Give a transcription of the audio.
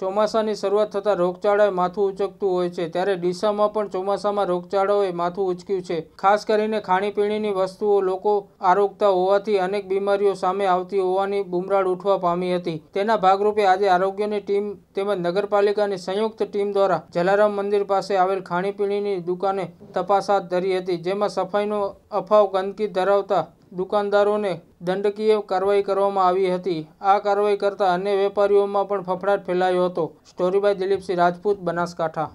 ચોમાસાની શરૂઆત થતાં રોગચાળાએ માથું ઉચકતું હોય છે ત્યારે ડીસામાં પણ ચોમાસામાં રોગચાળાઓએ માથું ઉચક્યું છે ખાસ કરીને ખાણીપીણીની વસ્તુઓ લોકો આરોગતા હોવાથી અનેક બીમારીઓ સામે આવતી હોવાની બુમરાળ ઉઠવા પામી હતી તેના ભાગરૂપે આજે આરોગ્યની ટીમ તેમજ નગરપાલિકાની સંયુક્ત ટીમ દ્વારા જલારામ મંદિર પાસે આવેલ ખાણીપીણીની દુકાને તપાસ હાથ ધરી હતી જેમાં સફાઈનો અફાવ ગંદકી ધરાવતા દુકાનદારોને દંડકીય કાર્યવાહી કરવામાં આવી હતી આ કાર્યવાહી કરતા અન્ય વેપારીઓમાં પણ ફફડાટ ફેલાયો હતો સ્ટોરી બાય દિલીપસિંહ રાજપૂત બનાસકાંઠા